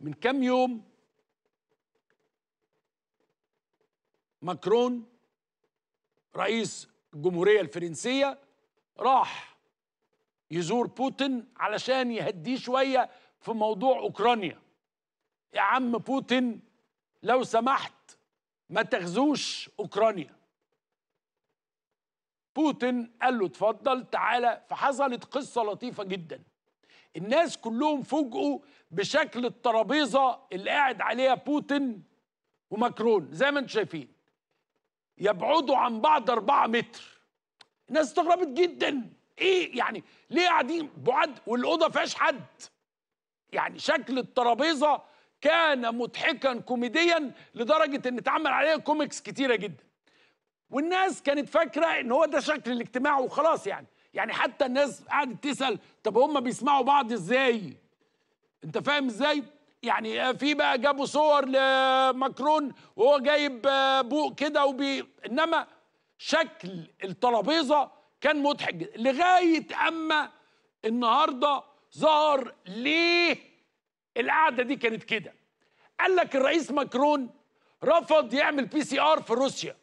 من كام يوم ماكرون رئيس الجمهورية الفرنسية راح يزور بوتين علشان يهديه شوية في موضوع أوكرانيا يا عم بوتين لو سمحت ما تغزوش أوكرانيا بوتين قال له اتفضل تعالى فحصلت قصة لطيفة جداً الناس كلهم فوجئوا بشكل الترابيزه اللي قاعد عليها بوتين وماكرون زي ما انتم شايفين يبعدوا عن بعض 4 متر الناس استغربت جدا ايه يعني ليه قاعدين بعاد والاوضه فيهاش حد يعني شكل الترابيزه كان مضحكا كوميديا لدرجه ان اتعمل عليها كوميكس كتيره جدا والناس كانت فاكره ان هو ده شكل الاجتماع وخلاص يعني يعني حتى الناس قعدت تسال طب هم بيسمعوا بعض ازاي انت فاهم ازاي يعني في بقى جابوا صور لماكرون وهو جايب بوق كده وبي انما شكل الترابيزه كان مضحك لغايه اما النهارده ظهر ليه القعده دي كانت كده قال لك الرئيس ماكرون رفض يعمل بي سي ار في روسيا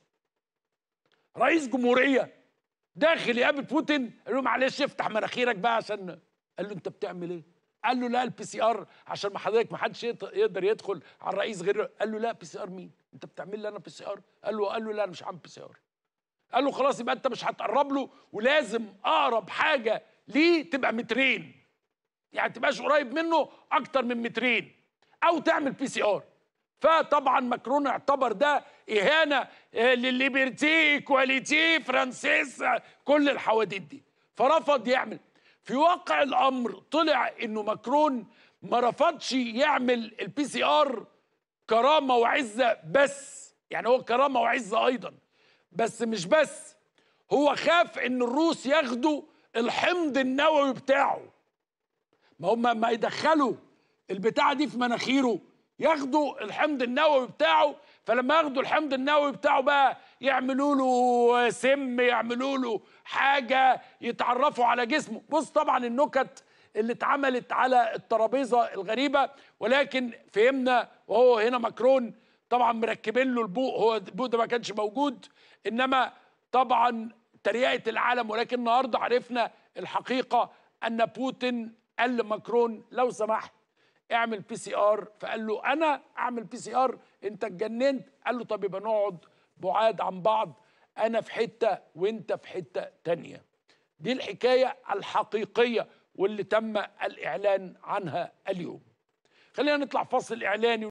رئيس جمهوريه داخل يقابل بوتين قال له معلش افتح مناخيرك بقى عشان قال له انت بتعمل ايه؟ قال له لا البي سي ار عشان ما حضرتك ما حدش يقدر يدخل على الرئيس غير قال له لا بي سي ار مين؟ انت بتعمل لي انا بي سي ار؟ قال له قال له لا انا مش عامل بي سي ار. قال له خلاص يبقى انت مش هتقرب له ولازم اقرب حاجه ليه تبقى مترين. يعني تبقاش قريب منه اكتر من مترين او تعمل بي سي ار. فطبعا ماكرون اعتبر ده اهانه آه، لليبرتي كواليتي فرانسيس آه، كل الحواديت دي فرفض يعمل في واقع الامر طلع انه ماكرون ما رفضش يعمل البي سي ار كرامه وعزه بس يعني هو كرامه وعزه ايضا بس مش بس هو خاف ان الروس ياخدوا الحمض النووي بتاعه ما هم ما يدخلوا البتاعه دي في مناخيره ياخدوا الحمض النووي بتاعه فلما ياخدوا الحمض النووي بتاعه بقى يعملوا له سم يعملوا له حاجه يتعرفوا على جسمه بص طبعا النكت اللي اتعملت على الترابيزه الغريبه ولكن فهمنا وهو هنا ماكرون طبعا مركبين له البوق هو البوق ده ما كانش موجود انما طبعا تريقه العالم ولكن النهارده عرفنا الحقيقه ان بوتين قال لماكرون لو سمحت اعمل بي سي ار فقال له انا اعمل بي سي ار انت اتجننت قال له طب يبقى نقعد بعاد عن بعض انا في حته وانت في حته تانيه دي الحكايه الحقيقيه واللي تم الاعلان عنها اليوم خلينا نطلع فصل اعلاني